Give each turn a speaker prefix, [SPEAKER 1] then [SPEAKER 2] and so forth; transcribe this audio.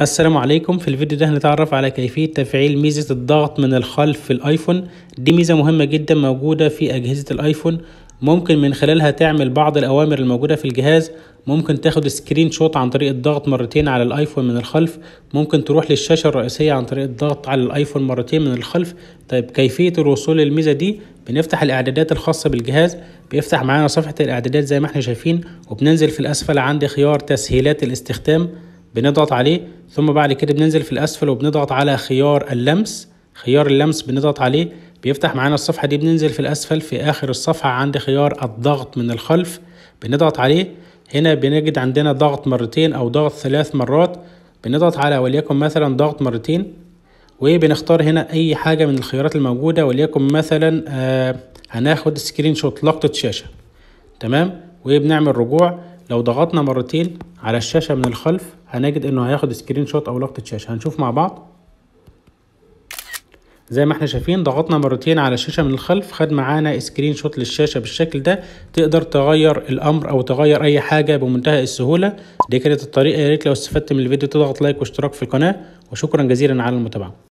[SPEAKER 1] السلام عليكم في الفيديو ده هنتعرف على كيفية تفعيل ميزة الضغط من الخلف في الايفون دي ميزة مهمة جدا موجودة في اجهزة الايفون ممكن من خلالها تعمل بعض الاوامر الموجودة في الجهاز ممكن تاخد سكرين شوت عن طريق الضغط مرتين على الايفون من الخلف ممكن تروح للشاشة الرئيسية عن طريق الضغط على الايفون مرتين من الخلف طيب كيفية الوصول للميزة دي بنفتح الاعدادات الخاصة بالجهاز بيفتح معانا صفحة الاعدادات زي ما احنا شايفين وبننزل في الاسفل عندي خيار تسهيلات الاستخدام بنضغط عليه ثم بعد كده بننزل في الأسفل وبنضغط على خيار اللمس خيار اللمس بنضغط عليه بيفتح معانا الصفحة دي بننزل في الأسفل في آخر الصفحة عند خيار الضغط من الخلف بنضغط عليه هنا بنجد عندنا ضغط مرتين أو ضغط ثلاث مرات بنضغط على وليكن مثلا ضغط مرتين وبنختار هنا أي حاجة من الخيارات الموجودة وليكن مثلا آه هناخد سكرين شوت لقطة شاشة تمام وبنعمل رجوع لو ضغطنا مرتين على الشاشة من الخلف هنجد انه هياخد سكرين شوت او لقطة شاشة هنشوف مع بعض زي ما احنا شايفين ضغطنا مرتين على الشاشة من الخلف خد معانا سكرين شوت للشاشة بالشكل ده تقدر تغير الامر او تغير اي حاجة بمنتهى السهولة دي كانت الطريقة يا ريت لو استفدت من الفيديو تضغط لايك واشتراك في القناة وشكرا جزيلا على المتابعة